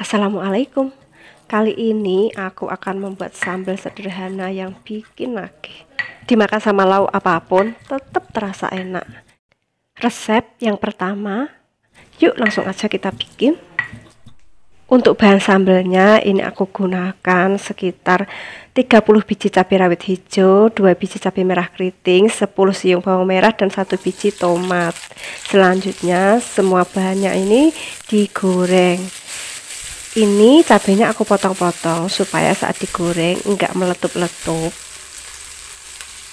Assalamualaikum Kali ini aku akan membuat sambal sederhana yang bikin nagih Dimakan sama lauk apapun tetap terasa enak Resep yang pertama Yuk langsung aja kita bikin Untuk bahan sambalnya ini aku gunakan sekitar 30 biji cabai rawit hijau 2 biji cabai merah keriting 10 siung bawang merah dan 1 biji tomat Selanjutnya semua bahannya ini digoreng ini cabenya aku potong-potong supaya saat digoreng enggak meletup-letup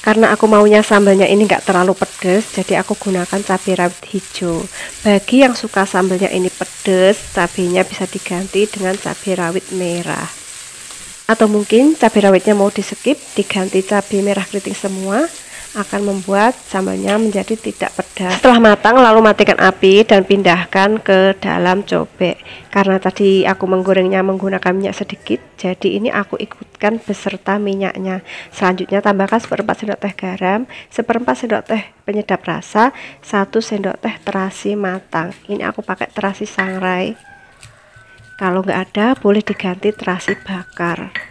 karena aku maunya sambalnya ini enggak terlalu pedes jadi aku gunakan cabai rawit hijau bagi yang suka sambalnya ini pedes cabenya bisa diganti dengan cabai rawit merah atau mungkin cabai rawitnya mau di skip diganti cabai merah keriting semua akan membuat sambalnya menjadi tidak pedas. Setelah matang lalu matikan api dan pindahkan ke dalam cobek. Karena tadi aku menggorengnya menggunakan minyak sedikit, jadi ini aku ikutkan beserta minyaknya. Selanjutnya tambahkan seperempat sendok teh garam, seperempat sendok teh penyedap rasa, satu sendok teh terasi matang. Ini aku pakai terasi sangrai. Kalau nggak ada boleh diganti terasi bakar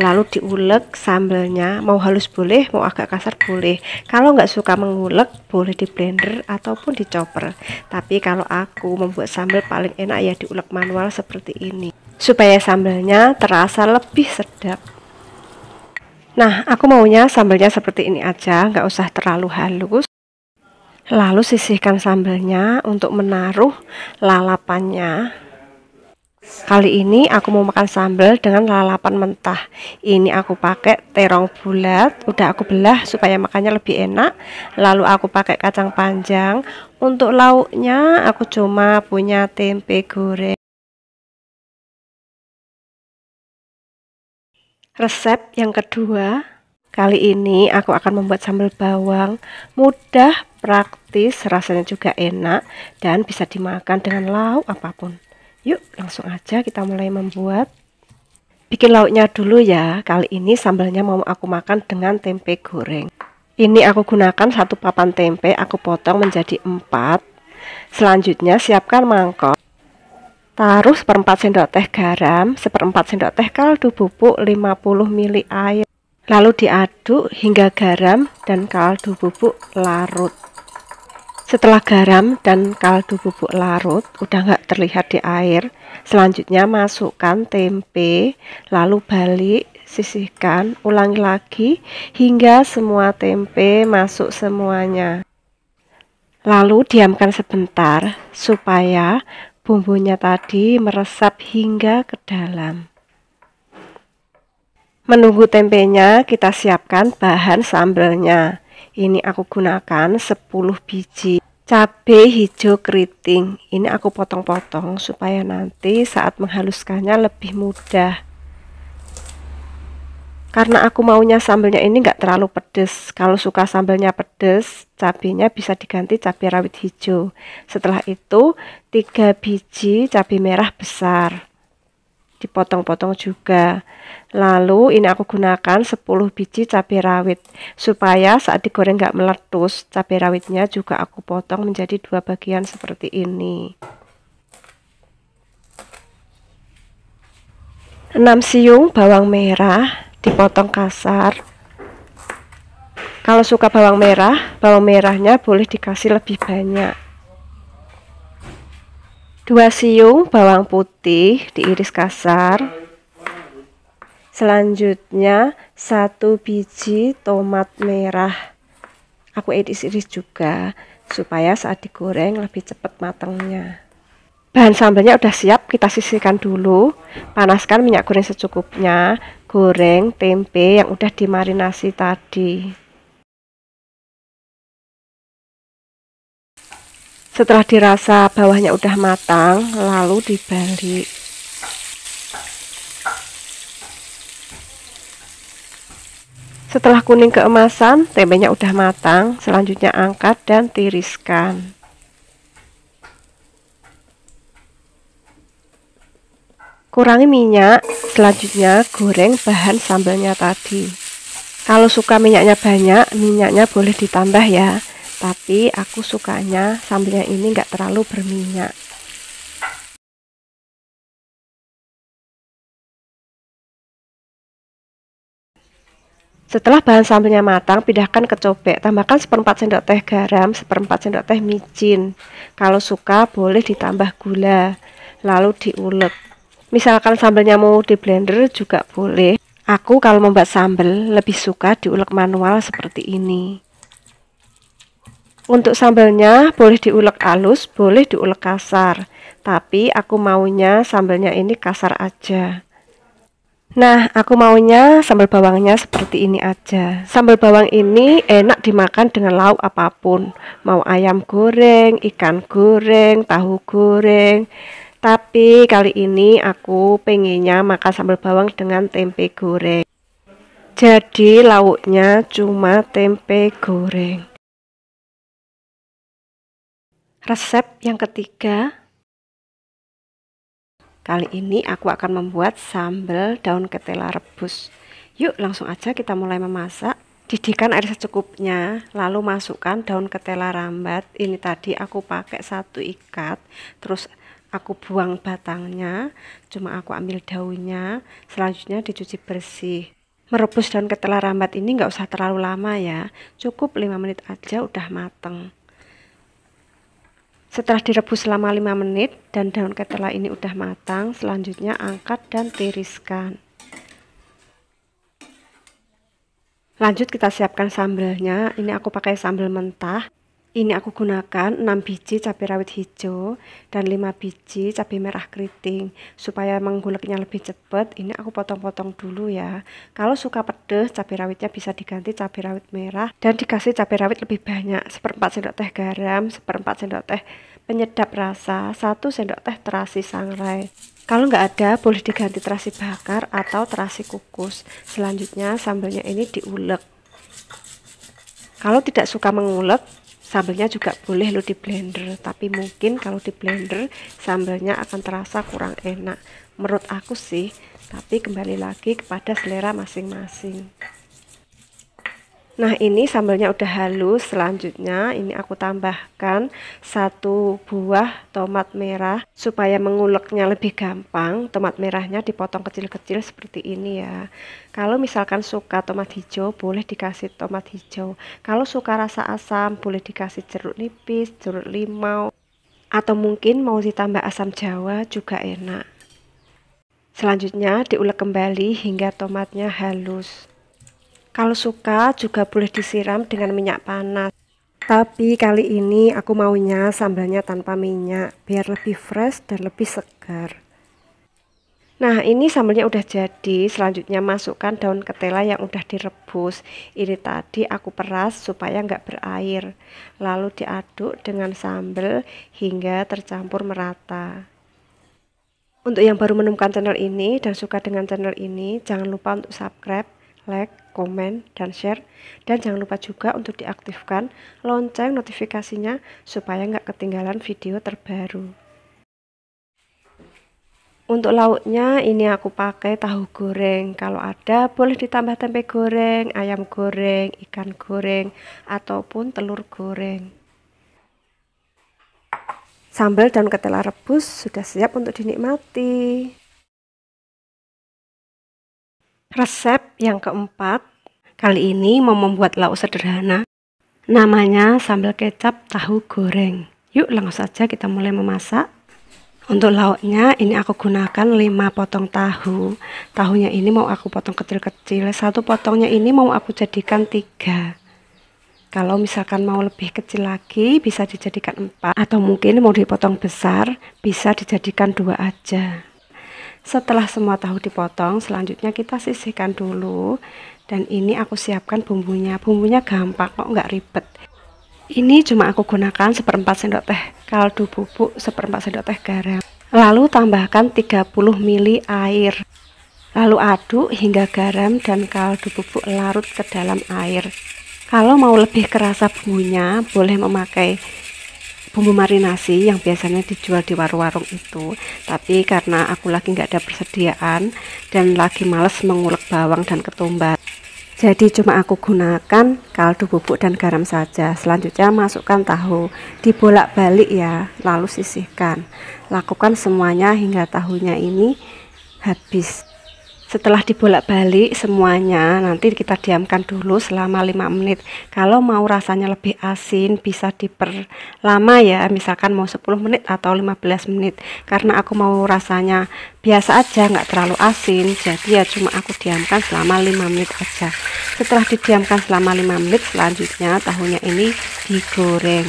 lalu diulek sambelnya mau halus boleh mau agak kasar boleh kalau nggak suka mengulek boleh di blender ataupun di chopper tapi kalau aku membuat sambel paling enak ya diulek manual seperti ini supaya sambelnya terasa lebih sedap nah aku maunya sambelnya seperti ini aja nggak usah terlalu halus lalu sisihkan sambelnya untuk menaruh lalapannya Kali ini aku mau makan sambal dengan lalapan mentah. Ini aku pakai terong bulat, udah aku belah supaya makannya lebih enak. Lalu aku pakai kacang panjang. Untuk lauknya aku cuma punya tempe goreng. Resep yang kedua, kali ini aku akan membuat sambal bawang. Mudah, praktis, rasanya juga enak dan bisa dimakan dengan lauk apapun. Yuk, langsung aja kita mulai membuat. Bikin lauknya dulu ya. Kali ini sambalnya mau aku makan dengan tempe goreng. Ini aku gunakan satu papan tempe, aku potong menjadi empat. Selanjutnya siapkan mangkok. Taruh seperempat sendok teh garam, seperempat sendok teh kaldu bubuk, 50 ml air. Lalu diaduk hingga garam dan kaldu bubuk larut. Setelah garam dan kaldu bubuk larut, udah nggak terlihat di air. Selanjutnya masukkan tempe, lalu balik, sisihkan, ulangi lagi hingga semua tempe masuk semuanya. Lalu diamkan sebentar supaya bumbunya tadi meresap hingga ke dalam. Menunggu tempenya, kita siapkan bahan sambelnya ini aku gunakan 10 biji cabe hijau keriting ini aku potong-potong supaya nanti saat menghaluskannya lebih mudah karena aku maunya sambelnya ini nggak terlalu pedes kalau suka sambelnya pedes cabenya bisa diganti cabai rawit hijau setelah itu 3 biji cabai merah besar dipotong-potong juga. Lalu ini aku gunakan 10 biji cabai rawit supaya saat digoreng nggak meletus. Cabai rawitnya juga aku potong menjadi dua bagian seperti ini. 6 siung bawang merah dipotong kasar. Kalau suka bawang merah, bawang merahnya boleh dikasih lebih banyak. 2 siung bawang putih diiris kasar selanjutnya satu biji tomat merah aku iris-iris juga supaya saat digoreng lebih cepat matangnya bahan sambalnya udah siap kita sisihkan dulu panaskan minyak goreng secukupnya goreng tempe yang udah dimarinasi tadi setelah dirasa bawahnya udah matang lalu dibalik setelah kuning keemasan tempenya udah matang selanjutnya angkat dan tiriskan kurangi minyak selanjutnya goreng bahan sambalnya tadi kalau suka minyaknya banyak minyaknya boleh ditambah ya tapi aku sukanya sambalnya ini nggak terlalu berminyak Setelah bahan sambalnya matang, pindahkan ke cobek. Tambahkan seperempat sendok teh garam, seperempat sendok teh micin. Kalau suka, boleh ditambah gula. Lalu diulek. Misalkan sambalnya mau di blender juga boleh. Aku kalau membuat sambal lebih suka diulek manual seperti ini. Untuk sambalnya boleh diulek halus, boleh diulek kasar. Tapi aku maunya sambalnya ini kasar aja. Nah, aku maunya sambal bawangnya seperti ini aja. Sambal bawang ini enak dimakan dengan lauk apapun, mau ayam goreng, ikan goreng, tahu goreng. Tapi kali ini aku pengennya makan sambal bawang dengan tempe goreng. Jadi lauknya cuma tempe goreng. Resep yang ketiga, kali ini aku akan membuat sambal daun ketela rebus. Yuk langsung aja kita mulai memasak. Didihkan air secukupnya, lalu masukkan daun ketela rambat. Ini tadi aku pakai satu ikat, terus aku buang batangnya, cuma aku ambil daunnya, selanjutnya dicuci bersih. Merebus daun ketela rambat ini nggak usah terlalu lama ya, cukup 5 menit aja udah mateng. Setelah direbus selama 5 menit dan daun ketela ini udah matang, selanjutnya angkat dan tiriskan. Lanjut kita siapkan sambelnya. Ini aku pakai sambel mentah. Ini aku gunakan 6 biji cabai rawit hijau dan 5 biji cabai merah keriting. Supaya mengguleknya lebih cepat, ini aku potong-potong dulu ya. Kalau suka pedes, cabai rawitnya bisa diganti cabai rawit merah dan dikasih cabai rawit lebih banyak, seperempat sendok teh garam, seperempat sendok teh penyedap rasa, 1 sendok teh terasi sangrai. Kalau nggak ada, boleh diganti terasi bakar atau terasi kukus. Selanjutnya, sambalnya ini diulek. Kalau tidak suka mengulek, sambelnya juga boleh lo di blender tapi mungkin kalau di blender sambelnya akan terasa kurang enak menurut aku sih tapi kembali lagi kepada selera masing-masing Nah ini sambalnya udah halus selanjutnya ini aku tambahkan satu buah tomat merah supaya menguleknya lebih gampang tomat merahnya dipotong kecil-kecil seperti ini ya kalau misalkan suka tomat hijau boleh dikasih tomat hijau kalau suka rasa asam boleh dikasih jeruk nipis jeruk limau atau mungkin mau ditambah asam jawa juga enak Selanjutnya diulek kembali hingga tomatnya halus. Kalau suka juga boleh disiram dengan minyak panas. Tapi kali ini aku maunya sambalnya tanpa minyak biar lebih fresh dan lebih segar. Nah ini sambalnya udah jadi Selanjutnya masukkan daun ketela yang udah direbus Ini tadi aku peras supaya nggak berair Lalu diaduk dengan sambal hingga tercampur merata Untuk yang baru menemukan channel ini dan suka dengan channel ini Jangan lupa untuk subscribe like, komen, dan share. Dan jangan lupa juga untuk diaktifkan lonceng notifikasinya supaya nggak ketinggalan video terbaru. Untuk lauknya ini aku pakai tahu goreng. Kalau ada boleh ditambah tempe goreng, ayam goreng, ikan goreng, ataupun telur goreng. Sambal dan ketela rebus sudah siap untuk dinikmati. Resep yang keempat, kali ini mau membuat lauk sederhana. Namanya sambal kecap tahu goreng. Yuk langsung saja kita mulai memasak. Untuk lauknya ini aku gunakan 5 potong tahu. Tahunya ini mau aku potong kecil-kecil. Satu potongnya ini mau aku jadikan 3. Kalau misalkan mau lebih kecil lagi bisa dijadikan 4 atau mungkin mau dipotong besar bisa dijadikan dua aja. Setelah semua tahu dipotong, selanjutnya kita sisihkan dulu. Dan ini aku siapkan bumbunya. Bumbunya gampang kok, nggak ribet. Ini cuma aku gunakan seperempat sendok teh kaldu bubuk, seperempat sendok teh garam. Lalu tambahkan 30 ml air. Lalu aduk hingga garam dan kaldu bubuk larut ke dalam air. Kalau mau lebih kerasa bumbunya, boleh memakai bumbu marinasi yang biasanya dijual di warung-warung itu tapi karena aku lagi nggak ada persediaan dan lagi males mengulek bawang dan ketumbar jadi cuma aku gunakan kaldu bubuk dan garam saja selanjutnya masukkan tahu dibolak-balik ya lalu sisihkan lakukan semuanya hingga tahunya ini habis setelah dibolak-balik semuanya nanti kita diamkan dulu selama 5 menit kalau mau rasanya lebih asin bisa diperlama ya misalkan mau 10 menit atau 15 menit karena aku mau rasanya biasa aja nggak terlalu asin jadi ya cuma aku diamkan selama 5 menit aja setelah didiamkan selama 5 menit selanjutnya tahunya ini digoreng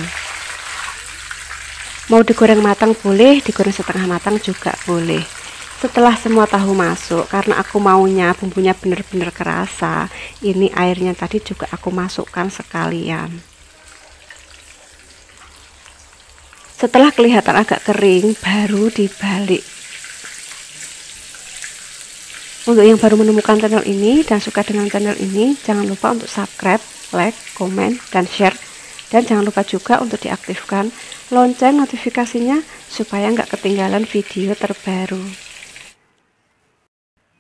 mau digoreng matang boleh digoreng setengah matang juga boleh setelah semua tahu masuk, karena aku maunya bumbunya benar-benar kerasa, ini airnya tadi juga aku masukkan sekalian. Setelah kelihatan agak kering, baru dibalik. Untuk yang baru menemukan channel ini dan suka dengan channel ini, jangan lupa untuk subscribe, like, komen, dan share. Dan jangan lupa juga untuk diaktifkan lonceng notifikasinya supaya nggak ketinggalan video terbaru.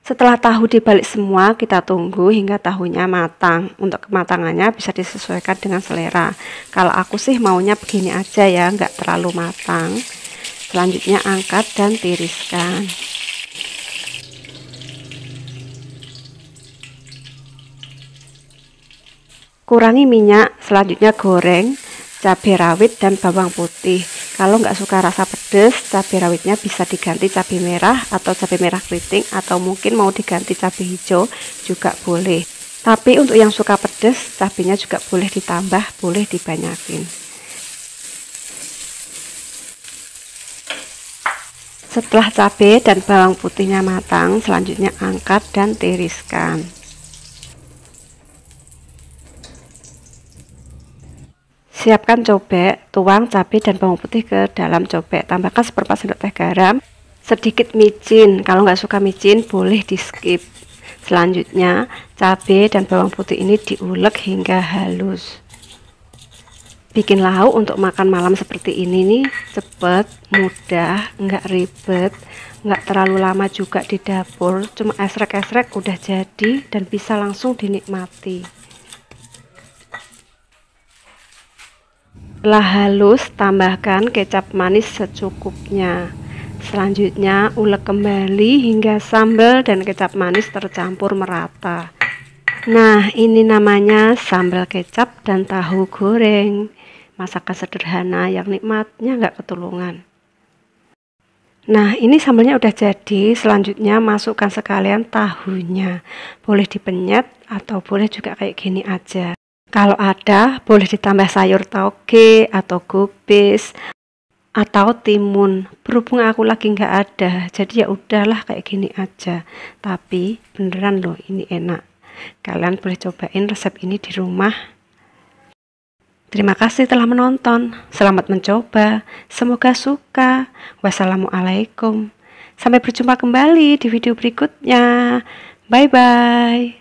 Setelah tahu dibalik semua, kita tunggu hingga tahunya matang. Untuk kematangannya bisa disesuaikan dengan selera. Kalau aku sih maunya begini aja ya, nggak terlalu matang. Selanjutnya angkat dan tiriskan. Kurangi minyak, selanjutnya goreng cabai rawit dan bawang putih. Kalau nggak suka rasa pedas, cabai rawitnya bisa diganti cabai merah atau cabai merah keriting atau mungkin mau diganti cabai hijau juga boleh. Tapi untuk yang suka pedas, cabainya juga boleh ditambah, boleh dibanyakin. Setelah cabai dan bawang putihnya matang, selanjutnya angkat dan tiriskan. Siapkan cobek, tuang cabai dan bawang putih ke dalam cobek. Tambahkan seperempat sendok teh garam, sedikit micin. Kalau nggak suka micin, boleh di skip. Selanjutnya, cabai dan bawang putih ini diulek hingga halus. Bikin lauk untuk makan malam seperti ini nih cepet, mudah, nggak ribet, nggak terlalu lama juga di dapur. Cuma esrek-esrek udah jadi dan bisa langsung dinikmati. Setelah halus, tambahkan kecap manis secukupnya. Selanjutnya, ulek kembali hingga sambal dan kecap manis tercampur merata. Nah, ini namanya sambal kecap dan tahu goreng. Masakan sederhana yang nikmatnya nggak ketulungan. Nah, ini sambalnya udah jadi. Selanjutnya masukkan sekalian tahunya. Boleh dipenyet atau boleh juga kayak gini aja. Kalau ada, boleh ditambah sayur tauge atau kubis atau timun. Berhubung aku lagi nggak ada, jadi ya udahlah kayak gini aja. Tapi beneran loh ini enak. Kalian boleh cobain resep ini di rumah. Terima kasih telah menonton. Selamat mencoba. Semoga suka. Wassalamualaikum. Sampai berjumpa kembali di video berikutnya. Bye bye.